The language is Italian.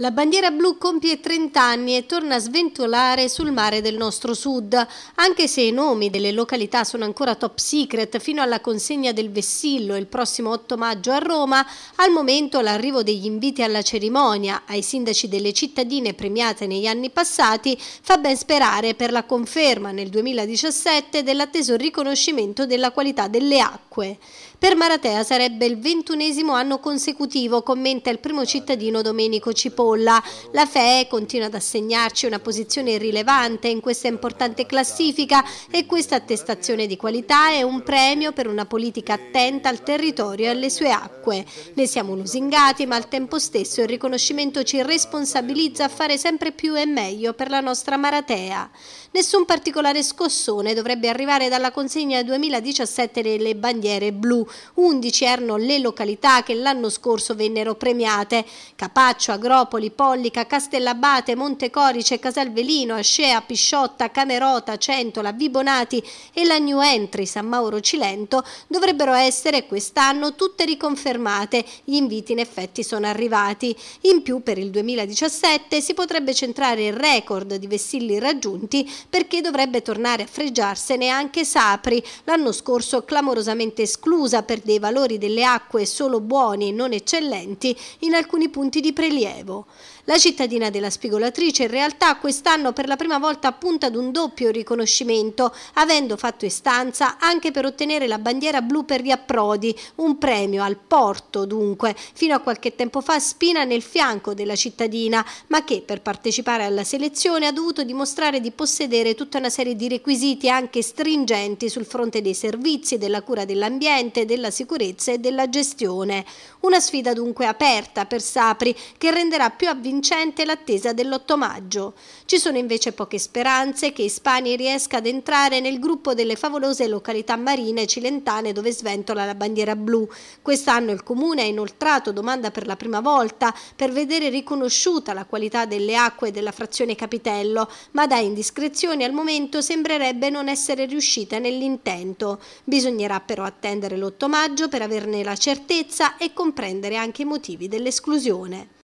La bandiera blu compie 30 anni e torna a sventolare sul mare del nostro sud, anche se i nomi delle località sono ancora top secret fino alla consegna del vessillo il prossimo 8 maggio a Roma, al momento l'arrivo degli inviti alla cerimonia ai sindaci delle cittadine premiate negli anni passati fa ben sperare per la conferma nel 2017 dell'atteso riconoscimento della qualità delle acque. Per Maratea sarebbe il ventunesimo anno consecutivo, commenta il primo cittadino Domenico Cipolla. La FEE continua ad assegnarci una posizione rilevante in questa importante classifica e questa attestazione di qualità è un premio per una politica attenta al territorio e alle sue acque. Ne siamo lusingati, ma al tempo stesso il riconoscimento ci responsabilizza a fare sempre più e meglio per la nostra Maratea. Nessun particolare scossone dovrebbe arrivare dalla consegna 2017 delle bandiere blu, 11 erano le località che l'anno scorso vennero premiate. Capaccio, Agropoli, Pollica, Castellabate, Montecorice, Casalvelino, Ascea, Pisciotta, Camerota, Centola, Vibonati e la New Entry San Mauro Cilento dovrebbero essere quest'anno tutte riconfermate. Gli inviti in effetti sono arrivati. In più per il 2017 si potrebbe centrare il record di vessilli raggiunti perché dovrebbe tornare a fregiarsene anche Sapri, l'anno scorso clamorosamente esclusa diffusa per dei valori delle acque solo buoni e non eccellenti in alcuni punti di prelievo. La cittadina della spigolatrice in realtà quest'anno per la prima volta punta ad un doppio riconoscimento, avendo fatto istanza anche per ottenere la bandiera blu per gli approdi, un premio al porto dunque, fino a qualche tempo fa spina nel fianco della cittadina, ma che per partecipare alla selezione ha dovuto dimostrare di possedere tutta una serie di requisiti anche stringenti sul fronte dei servizi, della cura dell'ambiente, della sicurezza e della gestione. Una sfida dunque aperta per Sapri che renderà più avvincente l'attesa dell'8 maggio. Ci sono invece poche speranze che Ispani riesca ad entrare nel gruppo delle favolose località marine cilentane dove sventola la bandiera blu. Quest'anno il Comune ha inoltrato domanda per la prima volta per vedere riconosciuta la qualità delle acque della frazione Capitello, ma da indiscrezioni al momento sembrerebbe non essere riuscita nell'intento. Bisognerà però attendere l'8 28 maggio per averne la certezza e comprendere anche i motivi dell'esclusione.